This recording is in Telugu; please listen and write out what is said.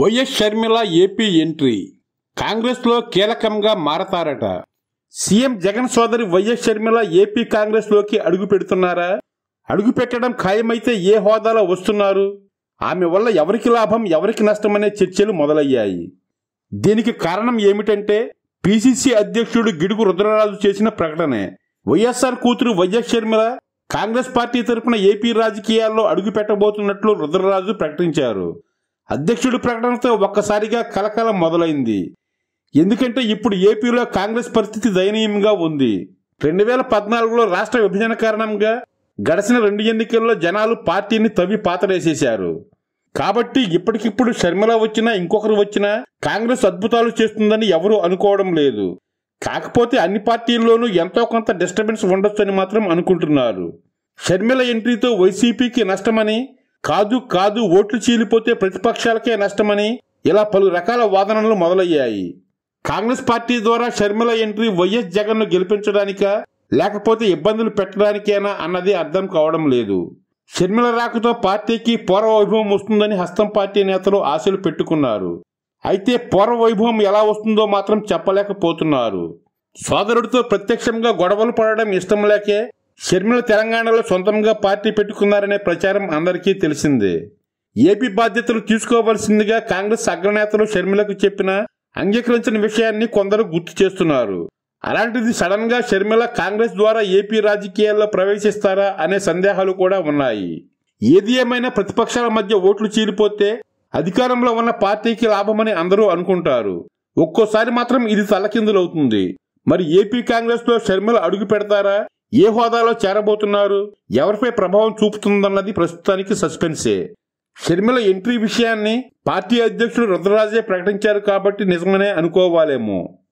వైఎస్ షర్మిల ఏపీ ఎంట్రీ కాంగ్రెస్లో కీలకంగా మారతారట సీఎం జగన్ సోదరి వైఎస్ షర్మిల ఏపీ కాంగ్రెస్లోకి అడుగు పెడుతున్నారా అడుగు పెట్టడం ఖాయమైతే ఏ హోదాలో వస్తున్నారు ఆమె వల్ల ఎవరికి లాభం ఎవరికి నష్టమనే చర్చలు మొదలయ్యాయి దీనికి కారణం ఏమిటంటే పిసిసి అధ్యక్షుడు గిడుగు రుద్రరాజు చేసిన ప్రకటనే వైఎస్ఆర్ కూతురు వైఎస్ షర్మిల కాంగ్రెస్ పార్టీ తరఫున ఏపీ రాజకీయాల్లో అడుగు పెట్టబోతున్నట్లు రుద్రరాజు ప్రకటించారు అధ్యక్షుడి ప్రకటనతో ఒక్కసారిగా కలకలం మొదలైంది ఎందుకంటే ఇప్పుడు ఏపీలో కాంగ్రెస్ పరిస్థితి దయనీయంగా ఉంది రెండు వేల పద్నాలుగులో రాష్ట్ర విభజన కారణంగా గడిచిన రెండు ఎన్నికల్లో జనాలు పార్టీని తవ్వి పాతడేసేశారు కాబట్టి ఇప్పటికిప్పుడు షర్మిల వచ్చినా ఇంకొకరు వచ్చినా కాంగ్రెస్ అద్భుతాలు చేస్తుందని ఎవరూ అనుకోవడం లేదు కాకపోతే అన్ని పార్టీల్లోనూ ఎంతో కొంత డిస్టర్బెన్స్ ఉండొచ్చని మాత్రం అనుకుంటున్నారు షర్మిల ఎంట్రీతో వైసీపీకి నష్టమని కాదు కాదు ఓట్లు చీలిపోతే ప్రతిపక్షాలకే నష్టమని ఇలా పలు రకాల వాదనలు మొదలయ్యాయి కాంగ్రెస్ పార్టీ ద్వారా షర్మిల ఎంట్రీ వైఎస్ జగన్ను గెలిపించడానిక లేకపోతే ఇబ్బందులు పెట్టడానికేనా అన్నది అర్థం కావడం లేదు షర్మిల రాకతో పార్టీకి పూర్వ వైభవం వస్తుందని హస్తం పార్టీ నేతలు ఆశలు పెట్టుకున్నారు అయితే పూర్వ వైభవం ఎలా వస్తుందో మాత్రం చెప్పలేకపోతున్నారు సోదరుడితో ప్రత్యక్షంగా గొడవలు పడడం ఇష్టం లేకే షర్మిల తెలంగాణలో సొంతంగా పార్టీ పెట్టుకున్నారనే ప్రచారం అందరికీ తెలిసిందే ఏపీ బాధ్యతలు తీసుకోవాల్సిందిగా కాంగ్రెస్ అగ్రనేతలు షర్మిలకు చెప్పిన అంగీకరించిన విషయాన్ని కొందరు గుర్తు చేస్తున్నారు అలాంటిది సడన్ గా షర్మిల కాంగ్రెస్ ద్వారా ఏపీ రాజకీయాల్లో ప్రవేశిస్తారా అనే సందేహాలు కూడా ఉన్నాయి ఏది ఏమైనా ప్రతిపక్షాల మధ్య ఓట్లు చీలిపోతే అధికారంలో ఉన్న పార్టీకి లాభమని అందరూ అనుకుంటారు ఒక్కోసారి మాత్రం ఇది తలకిందులవుతుంది మరి ఏపీ కాంగ్రెస్ లో షర్మిల అడుగు పెడతారా ఏ హోదాలో చేరబోతున్నారు ఎవరిపై ప్రభావం చూపుతుందన్నది ప్రస్తుతానికి సస్పెన్సే షర్మిల ఎంట్రీ విషయాన్ని పార్టీ అధ్యక్షుడు రుద్రరాజే ప్రకటించారు కాబట్టి నిజమనే అనుకోవాలేమో